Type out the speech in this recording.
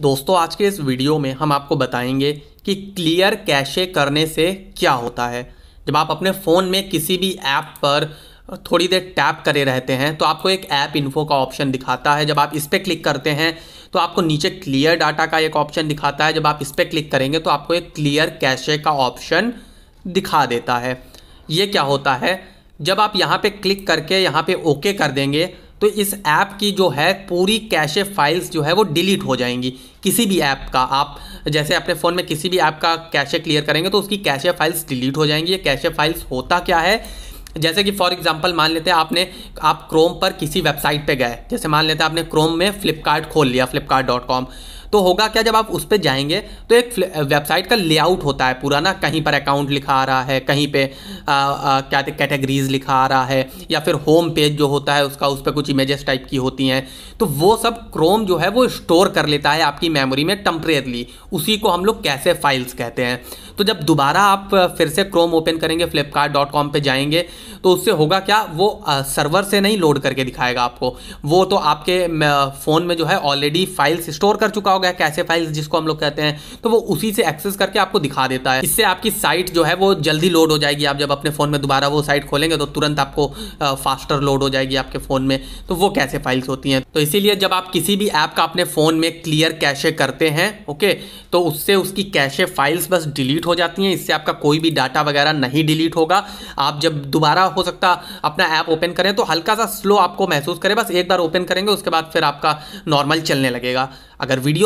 दोस्तों आज के इस वीडियो में हम आपको बताएंगे कि क्लियर कैशे करने से क्या होता है जब आप अपने फ़ोन में किसी भी ऐप पर थोड़ी देर टैप करे रहते हैं तो आपको एक ऐप इन्फो का ऑप्शन दिखाता है जब आप इस पर क्लिक करते हैं तो आपको नीचे क्लियर डाटा का एक ऑप्शन दिखाता है जब आप इस पर क्लिक करेंगे तो आपको एक क्लियर कैशे का ऑप्शन दिखा देता है ये क्या होता है जब आप यहाँ पे क्लिक करके यहाँ पे ओके कर देंगे तो इस ऐप की जो है पूरी कैशे फाइल्स जो है वो डिलीट हो जाएंगी किसी भी ऐप का आप जैसे अपने फ़ोन में किसी भी ऐप का कैशे क्लियर करेंगे तो उसकी कैशे फाइल्स डिलीट हो जाएंगी ये कैशे फाइल्स होता क्या है जैसे कि फॉर एग्जांपल मान लेते हैं आपने आप क्रोम पर किसी वेबसाइट पे गए जैसे मान लेते हैं आपने क्रोम में फ्लिपकार्ट खोल लिया फ्लिपकार्ट तो होगा क्या जब आप उस पर जाएंगे तो एक वेबसाइट का लेआउट होता है पूरा ना कहीं पर अकाउंट लिखा आ रहा है कहीं पे क्या कैटेगरीज लिखा आ रहा है या फिर होम पेज जो होता है उसका उस पर कुछ इमेजेस टाइप की होती हैं तो वो सब क्रोम जो है वो स्टोर कर लेता है आपकी मेमोरी में टम्परेरली उसी को हम लोग कैसे फाइल्स कहते हैं तो जब दोबारा आप फिर से क्रोम ओपन करेंगे फ्लिपकार्ट डॉट कॉम पर जाएंगे तो उससे होगा क्या वो सर्वर से नहीं लोड करके दिखाएगा आपको वो तो आपके फ़ोन में जो है ऑलरेडी फाइल्स स्टोर कर चुका होगा होगा कैसे फाइल्स जिसको हम लोग कहते हैं तो वो उसी से एक्सेस करके आपको दिखा देता है इससे आपकी साइट जो है वो जल्दी लोड हो जाएगी आप जब अपने फ़ोन में दोबारा वो साइट खोलेंगे तो तुरंत आपको फास्टर लोड हो जाएगी आपके फ़ोन में तो वो कैसे फाइल्स होती हैं तो इसीलिए जब आप किसी भी ऐप का अपने फ़ोन में क्लियर कैशे करते हैं ओके तो उससे उसकी कैशे फाइल्स बस डिलीट हो जाती हैं इससे आपका कोई भी डाटा वगैरह नहीं डिलीट होगा आप जब दोबारा हो सकता अपना ऐप ओपन करें तो हल्का सा स्लो आपको महसूस करें बस एक बार ओपन करेंगे उसके बाद फिर आपका नॉर्मल चलने लगेगा अगर वीडियो